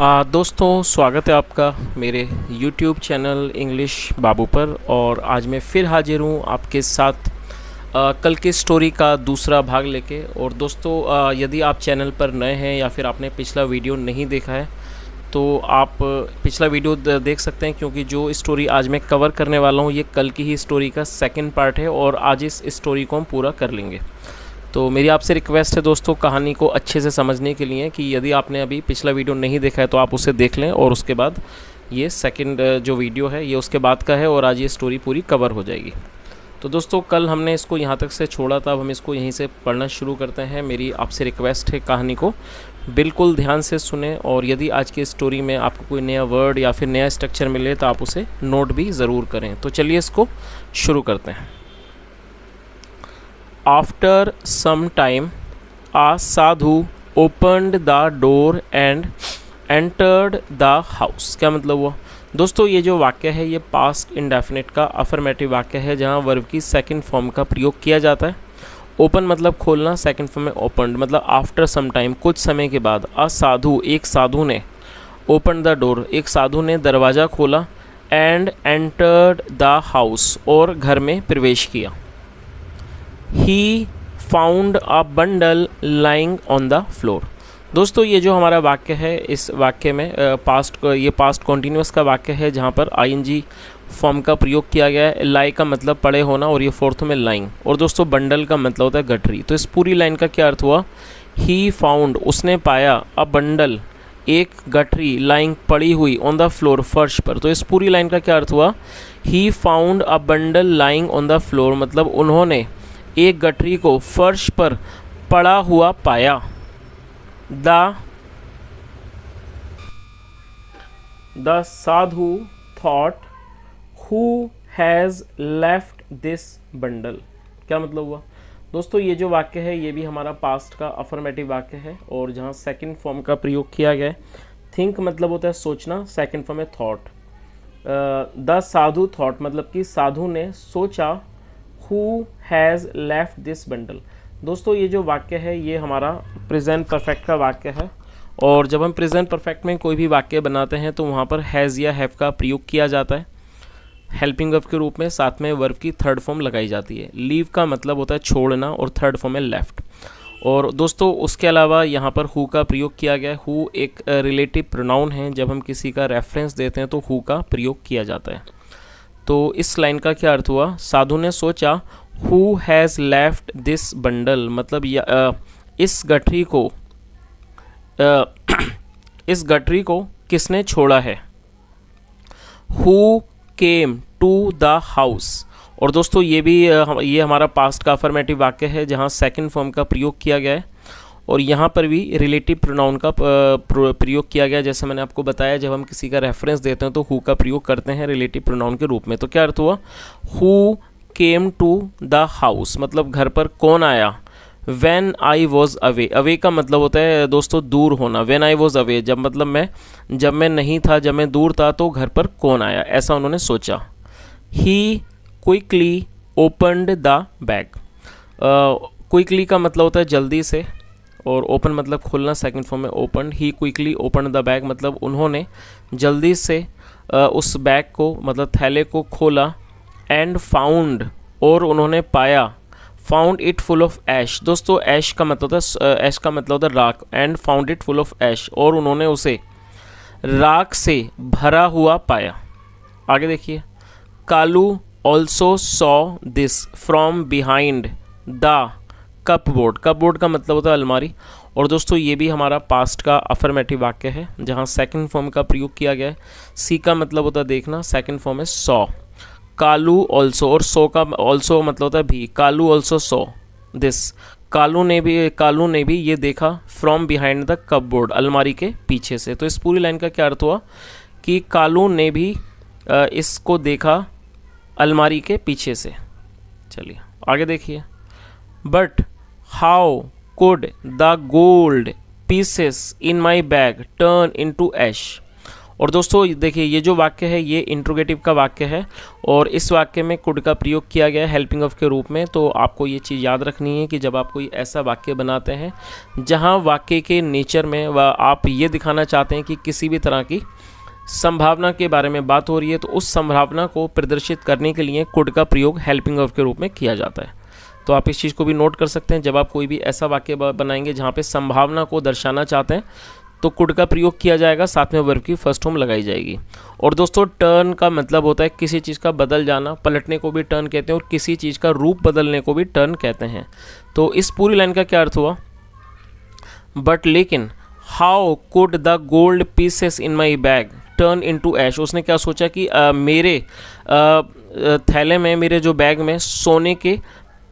आ, दोस्तों स्वागत है आपका मेरे YouTube चैनल इंग्लिश बाबू पर और आज मैं फिर हाजिर हूँ आपके साथ आ, कल की स्टोरी का दूसरा भाग लेके और दोस्तों आ, यदि आप चैनल पर नए हैं या फिर आपने पिछला वीडियो नहीं देखा है तो आप पिछला वीडियो देख सकते हैं क्योंकि जो स्टोरी आज मैं कवर करने वाला हूँ ये कल की ही स्टोरी का सेकेंड पार्ट है और आज इस स्टोरी को हम पूरा कर लेंगे तो मेरी आपसे रिक्वेस्ट है दोस्तों कहानी को अच्छे से समझने के लिए कि यदि आपने अभी पिछला वीडियो नहीं देखा है तो आप उसे देख लें और उसके बाद ये सेकंड जो वीडियो है ये उसके बाद का है और आज ये स्टोरी पूरी कवर हो जाएगी तो दोस्तों कल हमने इसको यहाँ तक से छोड़ा था अब हम इसको यहीं से पढ़ना शुरू करते हैं मेरी आपसे रिक्वेस्ट है कहानी को बिल्कुल ध्यान से सुने और यदि आज की स्टोरी में आपको कोई नया वर्ड या फिर नया स्ट्रक्चर मिले तो आप उसे नोट भी ज़रूर करें तो चलिए इसको शुरू करते हैं after some time a sadhu opened the door and entered the house क्या मतलब हुआ दोस्तों ये जो वाक्य है ये पास्ट इंडेफिनेट का अफर्मेटिव वाक्य है जहाँ वर्ब की सेकंड फॉर्म का प्रयोग किया जाता है ओपन मतलब खोलना सेकंड फॉर्म में ओपन मतलब आफ्टर सम टाइम कुछ समय के बाद अ साधु एक साधु ने ओपन द डोर एक साधु ने दरवाज़ा खोला एंड एंटर्ड द हाउस और घर में प्रवेश किया he found a bundle lying on the floor दोस्तों ये जो हमारा वाक्य है इस वाक्य में पास्ट ये पास्ट कॉन्टीन्यूस का वाक्य है जहाँ पर आईएनजी फॉर्म का प्रयोग किया गया है लाई का मतलब पड़े होना और ये फोर्थ में लाइंग और दोस्तों बंडल का मतलब होता है गठरी तो इस पूरी लाइन का क्या अर्थ हुआ ही फाउंड उसने पाया अ बंडल एक गठरी लाइंग पड़ी हुई ऑन द फ्लोर फर्श पर तो इस पूरी लाइन का क्या अर्थ हुआ he found a bundle lying on the floor मतलब उन्होंने एक गठरी को फर्श पर पड़ा हुआ पाया the the sadhu thought who has left this bundle क्या मतलब हुआ दोस्तों ये जो वाक्य है ये भी हमारा पास्ट का अफर्मेटिव वाक्य है और जहाँ सेकंड फॉर्म का प्रयोग किया गया है थिंक मतलब होता है सोचना सेकंड फॉर्म है थॉट द साधु थॉट मतलब कि साधु ने सोचा who has left this bundle दोस्तों ये जो वाक्य है ये हमारा प्रेजेंट परफेक्ट का वाक्य है और जब हम प्रेजेंट परफेक्ट में कोई भी वाक्य बनाते हैं तो वहाँ पर हैज़ या हैव का प्रयोग किया जाता है हेल्पिंग वर्ब के रूप में साथ में वर्ब की थर्ड फॉर्म लगाई जाती है लीव का मतलब होता है छोड़ना और थर्ड फॉर्म है लेफ्ट और दोस्तों उसके अलावा यहाँ पर हु का प्रयोग किया गया है हु एक रिलेटिव प्रोनाउन है जब हम किसी का रेफरेंस देते हैं तो हु का प्रयोग किया जाता है तो इस लाइन का क्या अर्थ हुआ साधु ने सोचा who has left this bundle मतलब या, आ, इस गठरी को आ, इस गठरी को किसने छोड़ा है who came to the house और दोस्तों ये भी ये हमारा पास्ट का अफर्मेटिव वाक्य है जहाँ सेकंड फॉर्म का प्रयोग किया गया है और यहाँ पर भी रिलेटिव प्रोनाउन का प्रयोग किया गया जैसे मैंने आपको बताया जब हम किसी का रेफरेंस देते हैं तो हु का प्रयोग करते हैं रिलेटिव प्रोनाउन के रूप में तो क्या अर्थ हुआ who came to the house मतलब घर पर कौन आया when I was away away का मतलब होता है दोस्तों दूर होना When आई वॉज अवे जब मतलब मैं जब मैं नहीं था जब मैं दूर था तो घर पर कौन आया ऐसा उन्होंने सोचा he quickly opened the bag quickly का मतलब होता है जल्दी से और ओपन मतलब खोलना सेकंड फॉर्म में open he quickly open the bag मतलब उन्होंने जल्दी से उस बैग को मतलब थैले को खोला एंड फाउंड और उन्होंने पाया found it full of ash दोस्तों ऐश का मतलब था ऐश का मतलब होता है राख and found it full of ash और उन्होंने उसे राख से भरा हुआ पाया आगे देखिए Kalu also saw this from behind the cupboard cupboard का मतलब होता है अलमारी और दोस्तों ये भी हमारा पास्ट का अफर्मेटिव वाक्य है जहाँ सेकंड फॉर्म का प्रयोग किया गया है सी का मतलब होता है देखना सेकंड फॉर्म है सौ कालू ऑल्सो और सौ का ऑल्सो मतलब होता है भी Kalu also saw this Kalu ने भी कालू ने भी ये देखा from behind the cupboard अलमारी के पीछे से तो इस पूरी लाइन का क्या अर्थ हुआ कि कालू ने भी इसको देखा अलमारी के पीछे से चलिए आगे देखिए but how could the gold pieces in my bag turn into ash और दोस्तों देखिए ये जो वाक्य है ये इंट्रोगेटिव का वाक्य है और इस वाक्य में कुड का प्रयोग किया गया है हेल्पिंग ऑफ के रूप में तो आपको ये चीज़ याद रखनी है कि जब आप कोई ऐसा वाक्य बनाते हैं जहाँ वाक्य के नेचर में व आप ये दिखाना चाहते हैं कि किसी भी तरह की संभावना के बारे में बात हो रही है तो उस संभावना को प्रदर्शित करने के लिए कुड का प्रयोग हेल्पिंग ऑफ के रूप में किया जाता है तो आप इस चीज़ को भी नोट कर सकते हैं जब आप कोई भी ऐसा वाक्य बनाएंगे जहाँ पर संभावना को दर्शाना चाहते हैं तो कुड का प्रयोग किया जाएगा साथ में वर्ब की फर्स्ट होम लगाई जाएगी और दोस्तों टर्न का मतलब होता है किसी चीज़ का बदल जाना पलटने को भी टर्न कहते हैं और किसी चीज़ का रूप बदलने को भी टर्न कहते हैं तो इस पूरी लाइन का क्या अर्थ हुआ बट लेकिन how could the gold pieces in my bag turn into ash उसने क्या सोचा कि आ, मेरे आ, थैले में मेरे जो बैग में सोने के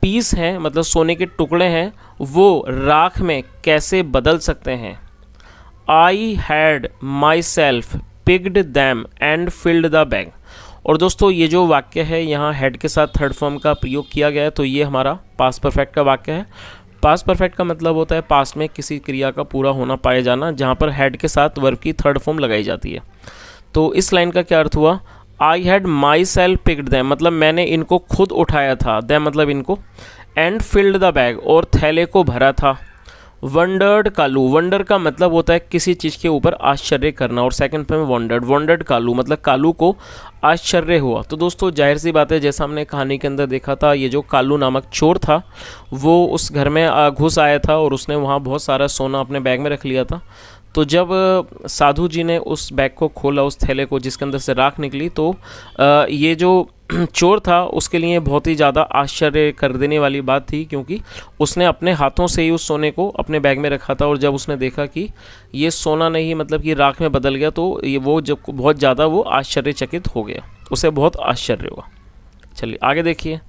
पीस हैं मतलब सोने के टुकड़े हैं वो राख में कैसे बदल सकते हैं I had myself picked them and filled the bag और दोस्तों ये जो वाक्य है यहाँ हेड के साथ थर्ड फॉर्म का प्रयोग किया गया है तो ये हमारा पास परफेक्ट का वाक्य है पास परफेक्ट का मतलब होता है पास में किसी क्रिया का पूरा होना पाया जाना जहाँ पर हेड के साथ वर्ब की थर्ड फॉर्म लगाई जाती है तो इस लाइन का क्या अर्थ हुआ I had myself picked them मतलब मैंने इनको खुद उठाया था दैम मतलब इनको एंड फिल्ड द बैग और थैले को भरा था वंडर्ड कालू वंडर का मतलब होता है किसी चीज़ के ऊपर आश्चर्य करना और सेकंड पे वंडर्ड वंडर्ड कालू मतलब कालू को आश्चर्य हुआ तो दोस्तों जाहिर सी बात है जैसा हमने कहानी के अंदर देखा था ये जो कालू नामक चोर था वो उस घर में घुस आया था और उसने वहाँ बहुत सारा सोना अपने बैग में रख लिया था तो जब साधु जी ने उस बैग को खोला उस थैले को जिसके अंदर से राख निकली तो ये जो चोर था उसके लिए बहुत ही ज़्यादा आश्चर्य कर देने वाली बात थी क्योंकि उसने अपने हाथों से ही उस सोने को अपने बैग में रखा था और जब उसने देखा कि ये सोना नहीं मतलब कि राख में बदल गया तो ये वो जब बहुत ज़्यादा वो आश्चर्यचकित हो गया उसे बहुत आश्चर्य हुआ चलिए आगे देखिए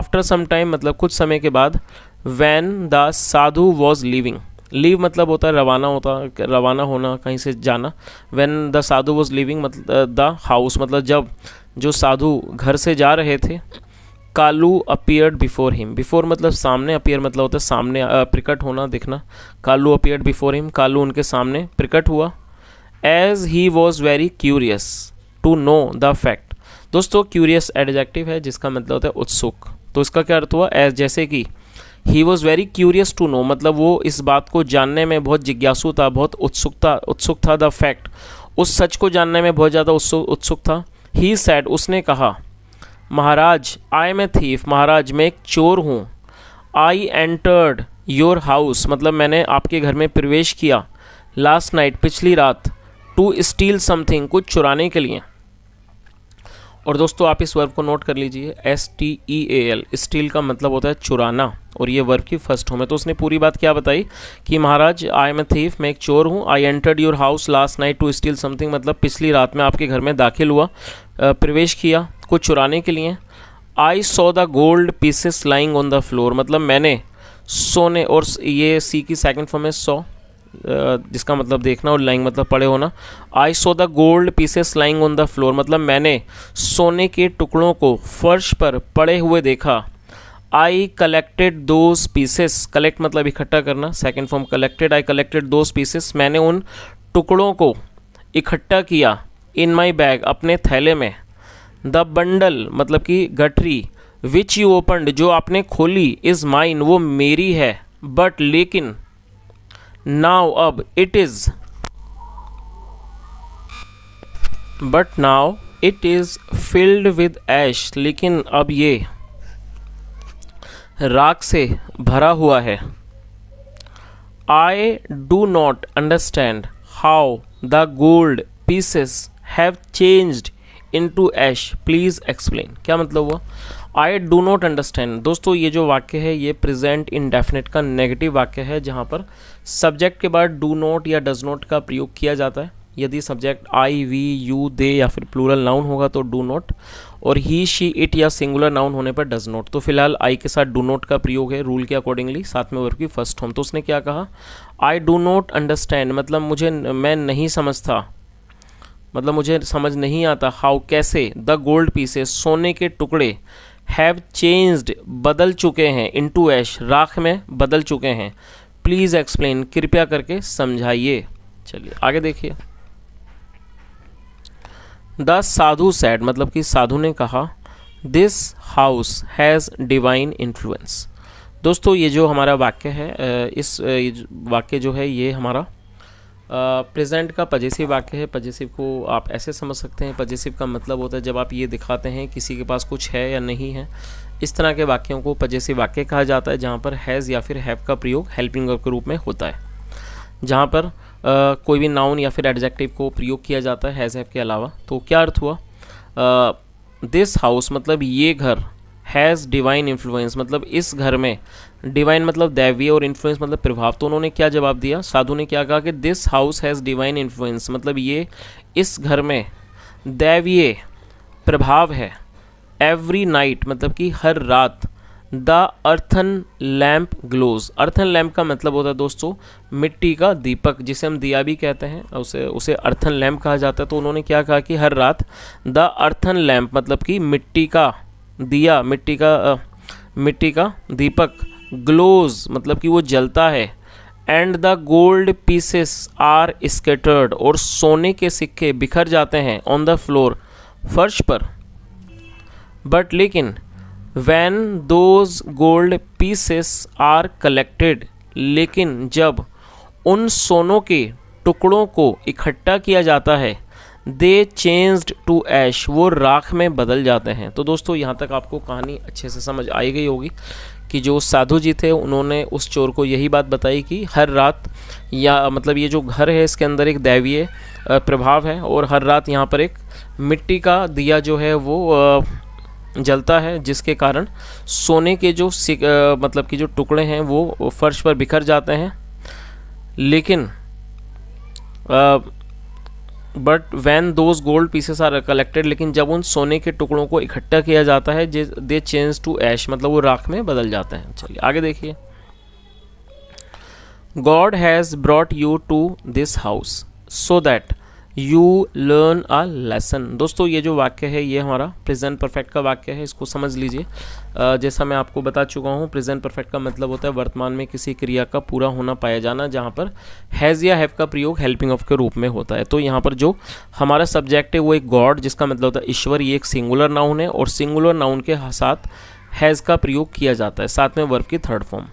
आफ्टर सम टाइम मतलब कुछ समय के बाद when the sadhu was leaving leave मतलब होता है रवाना होता रवाना होना कहीं से जाना when the sadhu was leaving मतलब द हाउस मतलब जब जो साधु घर से जा रहे थे Kalu appeared before him before मतलब सामने अपियर मतलब होता है सामने uh, प्रकट होना दिखना Kalu appeared before him Kalu उनके सामने प्रकट हुआ as he was very curious to know the fact दोस्तों क्यूरियस एडजेक्टिव है जिसका मतलब होता है उत्सुक तो इसका क्या अर्थ हुआ एज जैसे कि he was very curious to know मतलब वो इस बात को जानने में बहुत जिज्ञासु था बहुत उत्सुकता उत्सुक था द फैक्ट उस सच को जानने में बहुत ज़्यादा उत्सुक था ही सैड उसने कहा महाराज आई एम ए थीफ महाराज मैं एक चोर हूँ आई एंटर्ड योर हाउस मतलब मैंने आपके घर में प्रवेश किया लास्ट नाइट पिछली रात टू स्टील समथिंग कुछ चुराने के लिए और दोस्तों आप इस वर्ब को नोट कर लीजिए S T E A L steal का मतलब होता है चुराना और ये वर्ब की फर्स्ट होम है तो उसने पूरी बात क्या बताई कि महाराज आई एम ए थीफ मैं एक चोर हूँ I entered your house last night to steal something मतलब पिछली रात में आपके घर में दाखिल हुआ प्रवेश किया कुछ चुराने के लिए I saw the gold pieces lying on the floor मतलब मैंने सोने और ये सी की सेकेंड फॉर्म है सो जिसका मतलब देखना और लाइंग मतलब पड़े होना I saw the gold pieces lying on the floor मतलब मैंने सोने के टुकड़ों को फर्श पर पड़े हुए देखा I collected those pieces collect मतलब इकट्ठा करना second form collected I collected those pieces मैंने उन टुकड़ों को इकट्ठा किया इन माई बैग अपने थैले में द बंडल मतलब कि गठरी विच यू ओपनड जो आपने खोली इज़ माइन वो मेरी है बट लेकिन नाउ अब it is but now it is filled with ash लेकिन अब ये राख से भरा हुआ है I do not understand how the gold pieces have changed to ash please explain क्या मतलब हुआ आई डू नॉट अंडरस्टैंड दोस्तों ये जो वाक्य है ये प्रेजेंट इनडेफिनेट का नेगेटिव वाक्य है जहाँ पर सब्जेक्ट के बाद डू नोट या डज नोट का प्रयोग किया जाता है यदि subject I we you they या फिर प्लूरल नाउन होगा तो डू नोट और ही शी इट या सिंगुलर नाउन होने पर डज नोट तो फिलहाल आई के साथ डू नोट का प्रयोग है रूल के अकॉर्डिंगली साथ में वर्ग की फर्स्ट होम तो उसने क्या कहा आई डू नोट अंडरस्टैंड मतलब मुझे मैं नहीं समझता मतलब मुझे समझ नहीं आता हाउ कैसे द गोल्ड पीसेस सोने के टुकड़े हैव चेंज्ड बदल चुके हैं इनटू ऐश राख में बदल चुके हैं प्लीज़ एक्सप्लेन कृपया करके समझाइए चलिए आगे देखिए द साधु सैड मतलब कि साधु ने कहा this house has divine influence दोस्तों ये जो हमारा वाक्य है इस वाक्य जो है ये हमारा प्रेजेंट का पजेसिव वाक्य है पजेसिव को आप ऐसे समझ सकते हैं पजेसिव का मतलब होता है जब आप ये दिखाते हैं किसी के पास कुछ है या नहीं है इस तरह के वाक्यों को पजेसी वाक्य कहा जाता है जहाँ पर हैज़ या फिर हैव का प्रयोग हेल्पिंग वर्ब के रूप में होता है जहाँ पर आ, कोई भी नाउन या फिर एडजेक्टिव को प्रयोग किया जाता है हैज़ हैव के अलावा तो क्या अर्थ हुआ दिस हाउस मतलब ये घर हैज़ डिवाइन इन्फ्लुएंस मतलब इस घर में डिवाइन मतलब दैवीय और इन्फ्लुएंस मतलब प्रभाव तो उन्होंने क्या जवाब दिया साधु ने क्या कहा कि this house has divine influence मतलब ये इस घर में दैवीय प्रभाव है एवरी नाइट मतलब कि हर रात the earthen lamp glows earthen lamp का मतलब होता है दोस्तों मिट्टी का दीपक जिसे हम दिया भी कहते हैं उसे उसे अर्थन लैम्प कहा जाता है तो उन्होंने क्या कहा कि हर रात द अर्थन लैम्प मतलब कि मिट्टी का दिया मिट्टी का आ, मिट्टी का दीपक ग्लोज मतलब कि वो जलता है and the gold pieces are scattered और सोने के सिक्के बिखर जाते हैं ऑन द फ्लोर फर्श पर बट लेकिन when those gold pieces are collected लेकिन जब उन सोनों के टुकड़ों को इकट्ठा किया जाता है दे चेंज्ड टू ऐश वो राख में बदल जाते हैं तो दोस्तों यहाँ तक आपको कहानी अच्छे से समझ आई गई होगी कि जो साधु जी थे उन्होंने उस चोर को यही बात बताई कि हर रात या मतलब ये जो घर है इसके अंदर एक दैवीय प्रभाव है और हर रात यहाँ पर एक मिट्टी का दिया जो है वो जलता है जिसके कारण सोने के जो आ, मतलब कि जो टुकड़े हैं वो फर्श पर बिखर जाते हैं लेकिन but when those gold pieces are collected लेकिन जब उन सोने के टुकड़ों को इकट्ठा किया जाता है दे चेंज टू ऐश मतलब वो राख में बदल जाते हैं चलिए आगे देखिए God has brought you to this house so that you learn a lesson दोस्तों ये जो वाक्य है ये हमारा प्रेजेंट परफेक्ट का वाक्य है इसको समझ लीजिए जैसा मैं आपको बता चुका हूँ प्रेजेंट परफेक्ट का मतलब होता है वर्तमान में किसी क्रिया का पूरा होना पाया जाना जहाँ पर हैज़ या हैव का प्रयोग हेल्पिंग ऑफ के रूप में होता है तो यहाँ पर जो हमारा सब्जेक्ट है वो एक गॉड जिसका मतलब होता है ईश्वर ये एक सिंगुलर नाउन है और सिंगुलर नाउन के साथ हैज़ का प्रयोग किया जाता है साथ में वर्ब की थर्ड फॉर्म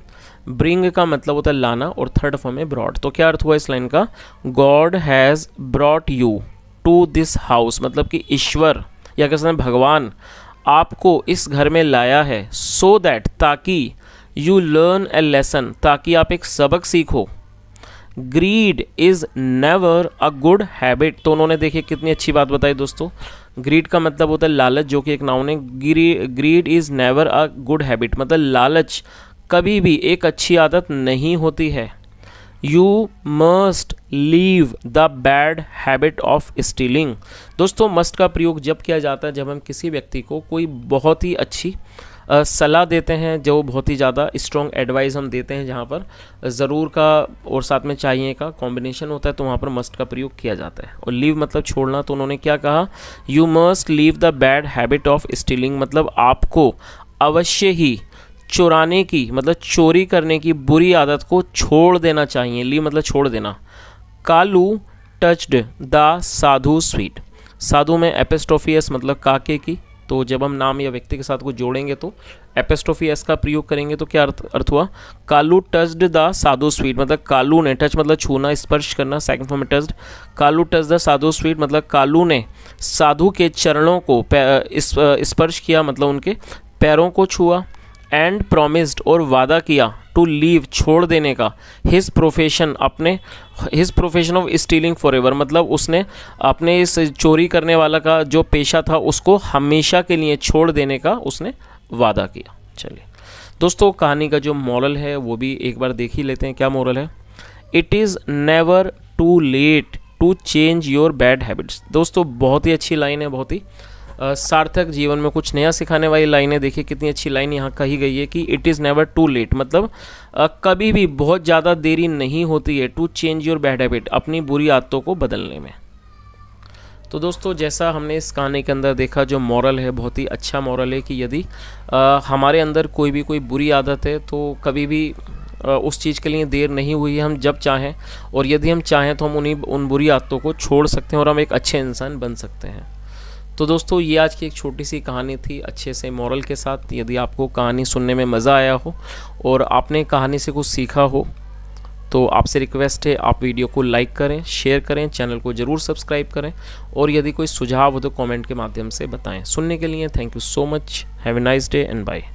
ब्रिंग का मतलब होता है लाना और थर्ड फॉर्म है ब्रॉड तो क्या अर्थ हुआ इस लाइन का God has brought you to this house मतलब कि ईश्वर या कह सकते हैं भगवान आपको इस घर में लाया है सो so दैट ताकि यू लर्न ए लेसन ताकि आप एक सबक सीखो greed is never a good habit तो उन्होंने देखिए कितनी अच्छी बात बताई दोस्तों ग्रीड का मतलब होता है लालच जो कि एक नाउन है greed is never a good habit मतलब लालच कभी भी एक अच्छी आदत नहीं होती है you must leave the bad habit of stealing दोस्तों मस्ट का प्रयोग जब किया जाता है जब हम किसी व्यक्ति को कोई बहुत ही अच्छी सलाह देते हैं जो बहुत ही ज़्यादा स्ट्रॉन्ग एडवाइस हम देते हैं जहाँ पर ज़रूर का और साथ में चाहिए का कॉम्बिनेशन होता है तो वहाँ पर मस्ट का प्रयोग किया जाता है और लीव मतलब छोड़ना तो उन्होंने क्या कहा you must leave the bad habit of stealing मतलब आपको अवश्य ही चुराने की मतलब चोरी करने की बुरी आदत को छोड़ देना चाहिए ली मतलब छोड़ देना Kalu touched the sadhu sweet साधु में एपेस्टोफियस मतलब काके की तो जब हम नाम या व्यक्ति के साथ को जोड़ेंगे तो एपेस्टोफियस का प्रयोग करेंगे तो क्या अर्थ अर्थ हुआ Kalu touched the sadhu sweet मतलब कालू ने टच मतलब छूना स्पर्श करना सेकंड फॉर्म में touched Kalu touch the sadhu sweet मतलब कालू ने साधु के चरणों को स्पर्श किया मतलब उनके पैरों को छुआ एंड प्रोमिस्ड और वादा किया टू लीव छोड़ देने का हिज प्रोफेशन अपने his profession of stealing forever मतलब उसने अपने इस चोरी करने वाला का जो पेशा था उसको हमेशा के लिए छोड़ देने का उसने वादा किया चलिए दोस्तों कहानी का जो मॉरल है वो भी एक बार देख ही लेते हैं क्या मॉरल है it is never too late to change your bad habits दोस्तों बहुत ही अच्छी लाइन है बहुत ही सार्थक जीवन में कुछ नया सिखाने वाली लाइनें देखिए कितनी अच्छी लाइन यहाँ कही गई है कि it is never too late मतलब कभी भी बहुत ज़्यादा देरी नहीं होती है to change your bad habit अपनी बुरी आदतों को बदलने में तो दोस्तों जैसा हमने इस कहानी के अंदर देखा जो मॉरल है बहुत ही अच्छा मॉरल है कि यदि हमारे अंदर कोई भी कोई बुरी आदत है तो कभी भी उस चीज़ के लिए देर नहीं हुई हम जब चाहें और यदि हम चाहें तो हम उन्हीं उन बुरी आदतों को छोड़ सकते हैं और हम एक अच्छे इंसान बन सकते हैं तो दोस्तों ये आज की एक छोटी सी कहानी थी अच्छे से मॉरल के साथ यदि आपको कहानी सुनने में मज़ा आया हो और आपने कहानी से कुछ सीखा हो तो आपसे रिक्वेस्ट है आप वीडियो को लाइक करें शेयर करें चैनल को ज़रूर सब्सक्राइब करें और यदि कोई सुझाव हो तो कमेंट के माध्यम से बताएं सुनने के लिए thank you so much have nice day and bye